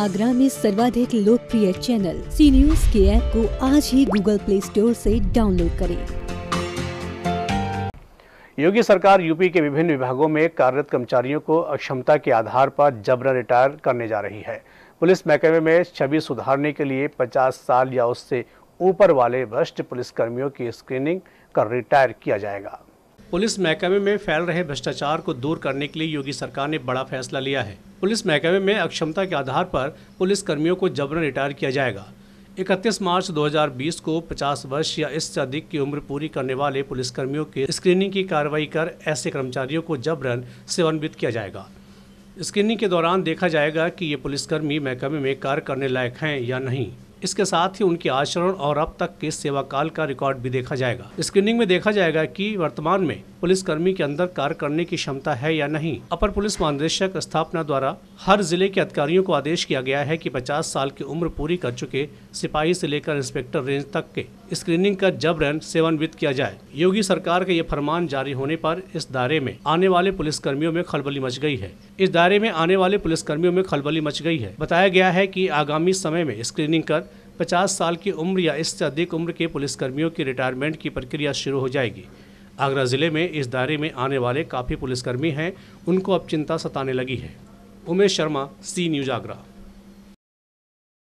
आगरा में सर्वाधिक लोकप्रिय चैनल सी न्यूज के ऐप को आज ही गूगल प्ले स्टोर से डाउनलोड करें योगी सरकार यूपी के विभिन्न विभागों में कार्यरत कर्मचारियों को अक्षमता के आधार पर जबरन रिटायर करने जा रही है पुलिस महकमे में छवि सुधारने के लिए 50 साल या उससे ऊपर वाले भ्रष्ट कर्मियों की स्क्रीनिंग कर रिटायर किया जाएगा पुलिस महकमे में फैल रहे भ्रष्टाचार को दूर करने के लिए योगी सरकार ने बड़ा फैसला लिया है पुलिस महकमे में अक्षमता के आधार पर पुलिस कर्मियों को जबरन रिटायर किया जाएगा 31 मार्च 2020 को 50 वर्ष या इससे अधिक की उम्र पूरी करने वाले पुलिसकर्मियों के स्क्रीनिंग की कार्रवाई कर ऐसे कर्मचारियों को जबरन सेवान्वित किया जाएगा स्क्रीनिंग के दौरान देखा जाएगा कि ये पुलिसकर्मी महकमे में कार्य करने लायक हैं या नहीं इसके साथ ही उनके आचरण और अब तक के सेवा काल का रिकॉर्ड भी देखा जाएगा स्क्रीनिंग में देखा जाएगा कि वर्तमान में पुलिसकर्मी के अंदर कार्य करने की क्षमता है या नहीं अपर पुलिस महानिदेशक स्थापना द्वारा हर जिले के अधिकारियों को आदेश किया गया है कि 50 साल की उम्र पूरी कर चुके सिपाही से लेकर इंस्पेक्टर रेंज तक के स्क्रीनिंग का जबरन सेवनविद किया जाए योगी सरकार का ये फरमान जारी होने पर इस दायरे में आने वाले पुलिस कर्मियों में खलबली मच गई है इस दायरे में आने वाले पुलिस कर्मियों में खलबली मच गई है बताया गया है की आगामी समय में स्क्रीनिंग कर 50 साल की उम्र या इससे अधिक उम्र के पुलिसकर्मियों की रिटायरमेंट की प्रक्रिया शुरू हो जाएगी आगरा ज़िले में इस दायरे में आने वाले काफ़ी पुलिसकर्मी हैं उनको अब चिंता सताने लगी है उमेश शर्मा सी न्यूज आगरा